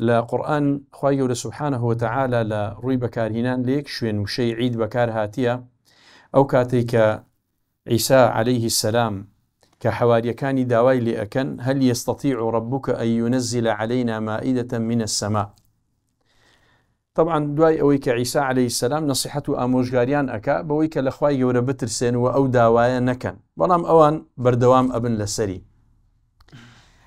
لە قورآن خی گەورە سوبحانەهوە تەعاالە لە ڕووی بەکارهینان لە یەک شوێن وشەی عید بەکار عيسى عليه السلام کە عیسا عليهەیهی سەسلام کە حەواریەکانی داوای لێ ئەەکەن هەل ئێستتی ڕبووکە ئە طبعا دواي أويك عيسى عليه السلام نصيحة أموجاريان أكا بويك بەوەی کە لەخوای وأو بترسێنەوە ئەو داوایە أوان بردوام أبن لسري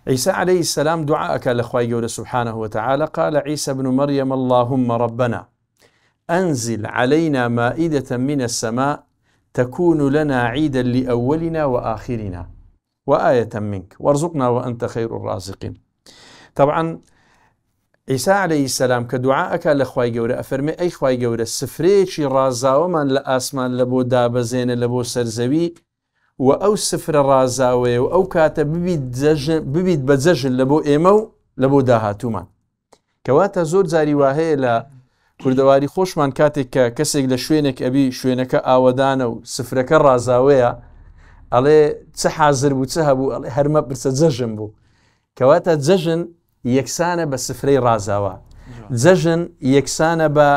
عيسى عليه السلام دعاءك لأخوة يقول سبحانه وتعالى قال عيسى بن مريم اللهم ربنا أنزل علينا مائدة من السماء تكون لنا عيدا لأولنا وآخرنا وآية منك وارزقنا وأنت خير الرازقين طبعا عيسى عليه السلام كدعاءك لأخوة يقول أفرمي أي خواي جورة رازا ومن لأسمان لبو دابزين لبو سرزوي و ئەو سفرە ڕازاوەیە و ئەو کاتە ببیت بە جەژن لە بۆ ئێمە و لە بۆ داهاتومان کەواتە زۆر جاری واهەیە لە کوردەواری خۆشمان کاتێک کە کەسێک لە شوێنێک ئەبی شوێنەکە ئاوەدانە و سفرەکە ڕازاوەیە ئەڵێ چه حازر بوو چه هەبوو ئەڵێ هەرمە برسە جەژن بوو کەواتە جەژن یەکسانە بە سفرەی ڕازاوە جەژن یەکسانە بە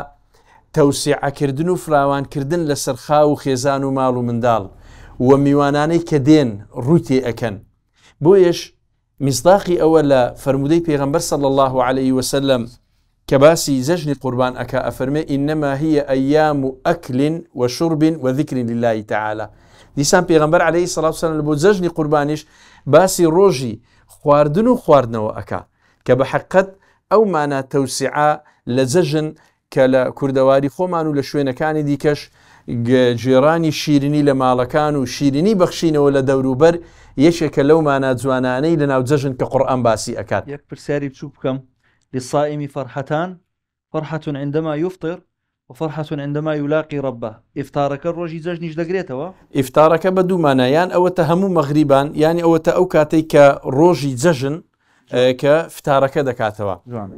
تەوسیعکردن و فراوانکردن لە سەرخا و خێزان و ماڵ و منداڵ و میوانانی که دین روتی اکن بویش مصداقی اولا فرموده پیغمبر صلی الله عليه وسلم کە باسی قربان قوربان ئەک ئەفەرمێ ئینەما هیە ئەیام و ئەکلین و شوربین و ذکرین للهی عليه الصلاة والسلام زەژنی قوربانیش باسی ڕۆژی خواردن و خواردنەوە ئەک کە بە حقت ئەومانە تەوسعا لە زەژن کە لە کووردەواری ديكش و گێرانی شیرینی لە ماڵەکان و شیرینی بەخشینەوە لە دەوروبەر یەکێکە لەومانە جوانانەی لە ناو جەژن کە قڕآن باسی ئەکات یەک پرسیاری بچوو بکەم لسائمی فەرحەتان فەرحەتون عندما یفتر فەرحەتون عندما یولاقی ڕبە ئفتارەکە ڕۆژی جەژنیش دەگرێتەوە ئفتارەکە بە دوومانایان ئەوەتە هەموو مەغریبان ینی ئەوەتە ئەو کاتێک کە ڕۆژی جەژن کە فتارەکە دەکاتەوە جوان.